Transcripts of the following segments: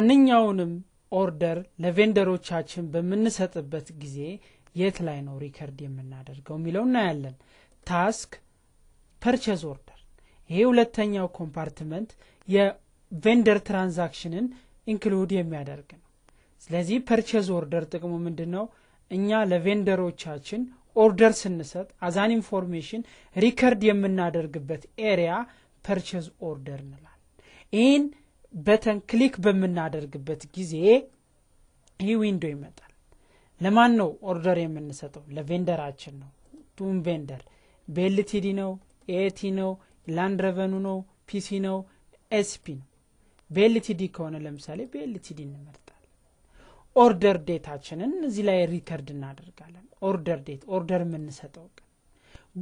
ማንኛውንም ኦርደር ለቬንደሮቻችን በምንሰጥበት ጊዜ የት ላይ ነው ሪከርድ የምናደርገው የሚለው እናያለን። ታስክ ፐርቸዝ ኦርደር፣ ይሄ ሁለተኛው ኮምፓርትመንት የቬንደር ትራንዛክሽንን ኢንክሉድ የሚያደርግ ነው። ስለዚህ ፐርቸዝ ኦርደር ጥቅሙ ምንድን ነው? እኛ ለቬንደሮቻችን ኦርደር ስንሰጥ አዛን ኢንፎርሜሽን ሪከርድ የምናደርግበት ኤሪያ ፐርቸዝ ኦርደር እንላል። ይህን በተን ክሊክ በምናደርግበት ጊዜ ይህ ዊንዶ ይመጣል። ለማን ነው ኦርደር የምንሰጠው? ለቬንደራችን ነው። ቱም ቬንደር ቤልቲዲ ነው፣ ኤቲ ነው፣ ላንድ ረቨኑ ነው፣ ፒሲ ነው፣ ኤስፒ ነው። ቤልቲዲ ከሆነ ለምሳሌ ቤልቲዲ እንመርጣለን። ኦርደር ዴታችንን እዚህ ላይ ሪከርድ እናደርጋለን። ኦርደር ዴት ኦርደር የምንሰጠው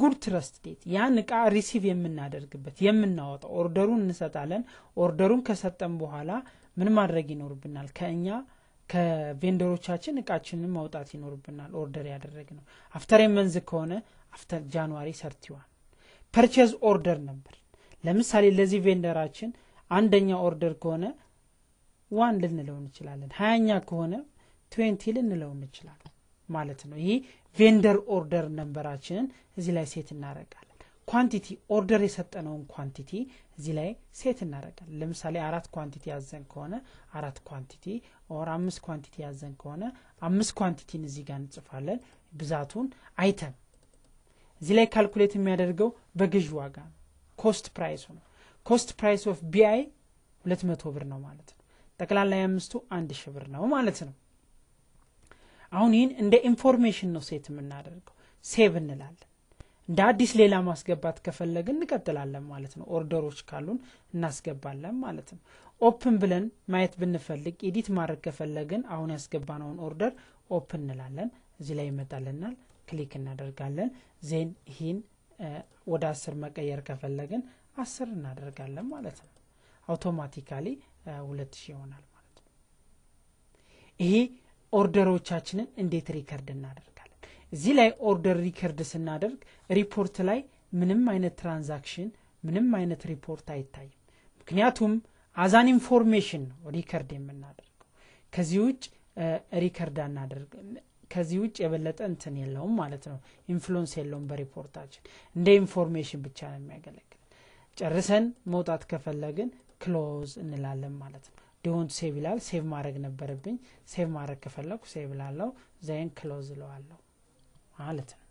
ጉድ ትረስት ዴት ያን እቃ ሪሲቭ የምናደርግበት የምናወጣው ኦርደሩን እንሰጣለን። ኦርደሩን ከሰጠን በኋላ ምን ማድረግ ይኖርብናል? ከእኛ ከቬንደሮቻችን እቃችንን ማውጣት ይኖርብናል። ኦርደር ያደረግ ነው አፍተር የመንዝ ከሆነ አፍተር ጃንዋሪ ሰርቲዋን ፐርቼዝ ኦርደር ነበር። ለምሳሌ ለዚህ ቬንደራችን አንደኛ ኦርደር ከሆነ ዋን ልንለው እንችላለን። ሀያኛ ከሆነ ትንቲ ልንለው እንችላለን። ማለት ነው። ይሄ ቬንደር ኦርደር ነንበራችንን እዚህ ላይ ሴት እናረጋለን ኳንቲቲ ኦርደር የሰጠነውን ኳንቲቲ እዚህ ላይ ሴት እናደርጋለን። ለምሳሌ አራት ኳንቲቲ ያዘን ከሆነ አራት ኳንቲቲ ኦር አምስት ኳንቲቲ ያዘን ከሆነ አምስት ኳንቲቲን እዚህ ጋር እንጽፋለን። ብዛቱን አይተም እዚህ ላይ ካልኩሌት የሚያደርገው በግዥ ዋጋ ነው። ኮስት ፕራይሱ ነው። ኮስት ፕራይስ ኦፍ ቢአይ ሁለት መቶ ብር ነው ማለት ነው። ጠቅላላ አምስቱ አንድ ሺህ ብር ነው ማለት ነው። አሁን ይህን እንደ ኢንፎርሜሽን ነው ሴት የምናደርገው ሴቭ እንላለን እንደ አዲስ ሌላ ማስገባት ከፈለግን እንቀጥላለን ማለት ነው ኦርደሮች ካሉን እናስገባለን ማለት ነው ኦፕን ብለን ማየት ብንፈልግ ኤዲት ማድረግ ከፈለግን አሁን ያስገባነውን ኦርደር ኦፕን እንላለን እዚህ ላይ ይመጣልናል ክሊክ እናደርጋለን ዜን ይህን ወደ አስር መቀየር ከፈለግን አስር እናደርጋለን ማለት ነው አውቶማቲካሊ ሁለት ሺህ ይሆናል ማለት ነው ይሄ ኦርደሮቻችንን እንዴት ሪከርድ እናደርጋለን። እዚህ ላይ ኦርደር ሪከርድ ስናደርግ ሪፖርት ላይ ምንም አይነት ትራንዛክሽን፣ ምንም አይነት ሪፖርት አይታይም። ምክንያቱም አዛን ኢንፎርሜሽን ነው ሪከርድ የምናደርገው። ከዚህ ውጭ ሪከርድ አናደርግ ከዚህ ውጭ የበለጠ እንትን የለውም ማለት ነው። ኢንፍሉንስ የለውም በሪፖርታችን። እንደ ኢንፎርሜሽን ብቻ ነው የሚያገለግል። ጨርሰን መውጣት ከፈለግን ክሎዝ እንላለን ማለት ነው። ዲሆንት ሴቭ ይላል። ሴቭ ማድረግ ነበረብኝ። ሴቭ ማድረግ ከፈለኩ ሴቭ ላለው ዘይን ክሎዝ ለዋለሁ ማለት ነው።